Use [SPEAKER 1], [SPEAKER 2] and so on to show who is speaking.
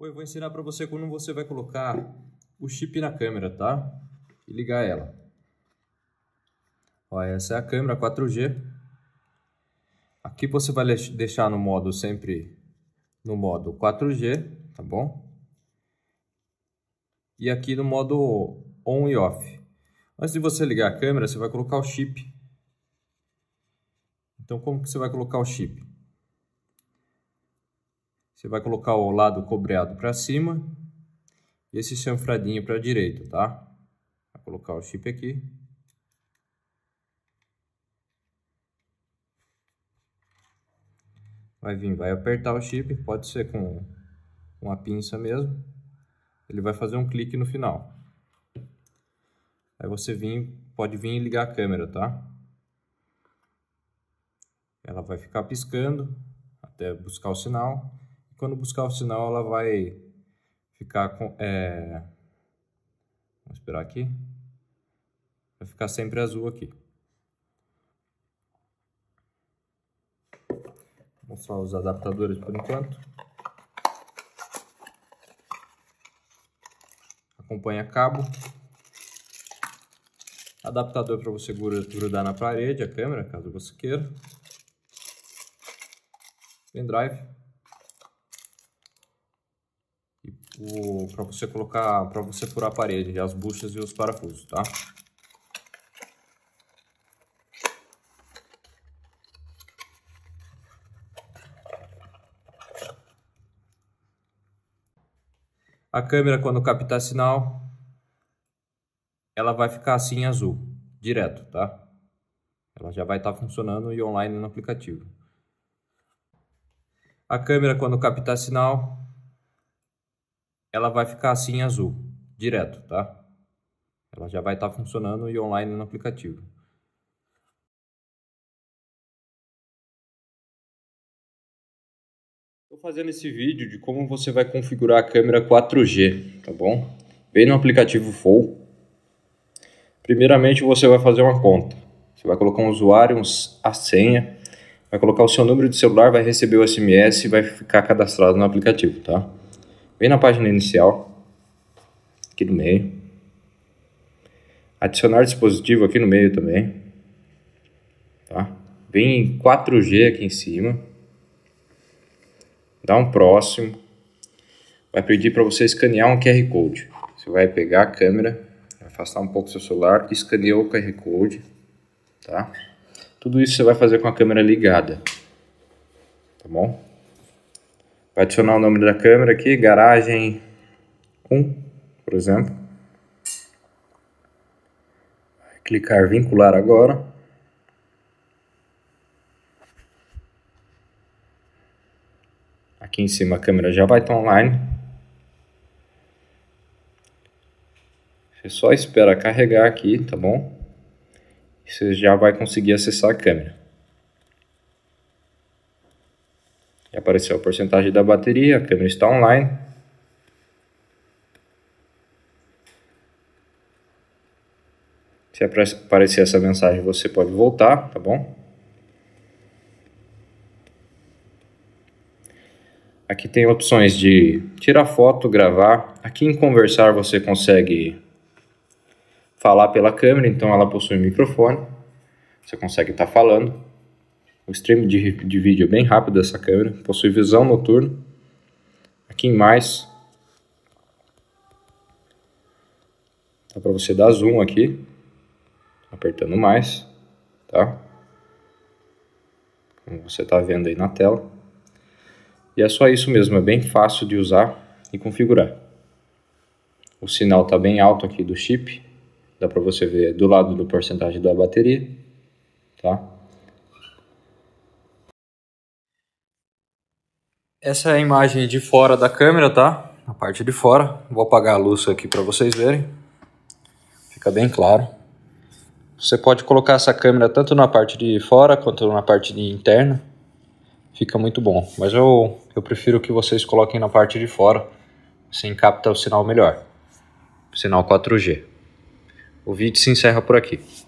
[SPEAKER 1] Oi, eu vou ensinar para você como você vai colocar o chip na câmera, tá? E ligar ela. Ó, essa é a câmera 4G. Aqui você vai deixar no modo sempre no modo 4G, tá bom? E aqui no modo on e off. Antes de você ligar a câmera, você vai colocar o chip. Então como que você vai colocar o chip? Você vai colocar o lado cobreado para cima e esse chanfradinho para a direita, tá? Vou colocar o chip aqui. Vai vir, vai apertar o chip, pode ser com uma pinça mesmo. Ele vai fazer um clique no final. Aí você vem, pode vir e ligar a câmera, tá? Ela vai ficar piscando até buscar o sinal quando buscar o sinal, ela vai ficar com. É... Vamos esperar aqui. Vai ficar sempre azul aqui. Vou mostrar os adaptadores por enquanto. Acompanha cabo. Adaptador para você grudar na parede a câmera, caso você queira. Pendrive. para você colocar, para você furar a parede, as buchas e os parafusos, tá? A câmera quando captar sinal, ela vai ficar assim azul, direto, tá? Ela já vai estar tá funcionando e online no aplicativo. A câmera quando captar sinal, ela vai ficar assim em azul, direto, tá? Ela já vai estar tá funcionando e online no aplicativo. Estou fazendo esse vídeo de como você vai configurar a câmera 4G, tá bom? Vem no aplicativo Full. Primeiramente você vai fazer uma conta. Você vai colocar um usuário, a senha, vai colocar o seu número de celular, vai receber o SMS e vai ficar cadastrado no aplicativo, tá? Vem na página inicial, aqui no meio. Adicionar dispositivo aqui no meio também. Tá? Vem em 4G aqui em cima. Dá um próximo. Vai pedir para você escanear um QR Code. Você vai pegar a câmera, afastar um pouco seu celular, escanear o QR Code. Tá? Tudo isso você vai fazer com a câmera ligada. Tá bom? Vou adicionar o nome da câmera aqui, garagem 1, por exemplo. Vai clicar vincular agora. Aqui em cima a câmera já vai estar online. Você só espera carregar aqui, tá bom? Você já vai conseguir acessar a câmera. Apareceu a porcentagem da bateria, a câmera está online. Se aparecer essa mensagem, você pode voltar, tá bom? Aqui tem opções de tirar foto, gravar. Aqui em conversar você consegue falar pela câmera, então ela possui um microfone. Você consegue estar tá falando. O stream de, de vídeo é bem rápido dessa câmera, possui visão noturna. Aqui em mais, dá para você dar zoom aqui, apertando mais, tá? Como você está vendo aí na tela. E é só isso mesmo, é bem fácil de usar e configurar. O sinal está bem alto aqui do chip, dá para você ver do lado do porcentagem da bateria, tá? Essa é a imagem de fora da câmera, tá? A parte de fora. Vou apagar a luz aqui para vocês verem. Fica bem claro. Você pode colocar essa câmera tanto na parte de fora quanto na parte de interna. Fica muito bom. Mas eu, eu prefiro que vocês coloquem na parte de fora. Assim capta o sinal melhor. Sinal 4G. O vídeo se encerra por aqui.